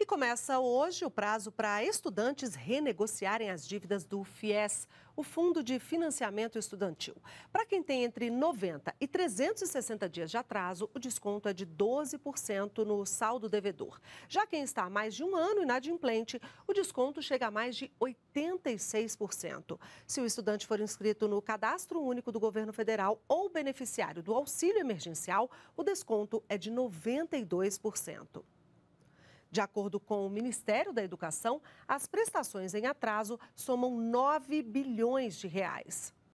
E começa hoje o prazo para estudantes renegociarem as dívidas do FIES, o Fundo de Financiamento Estudantil. Para quem tem entre 90 e 360 dias de atraso, o desconto é de 12% no saldo devedor. Já quem está há mais de um ano inadimplente, o desconto chega a mais de 86%. Se o estudante for inscrito no Cadastro Único do Governo Federal ou beneficiário do auxílio emergencial, o desconto é de 92%. De acordo com o Ministério da Educação, as prestações em atraso somam 9 bilhões de reais.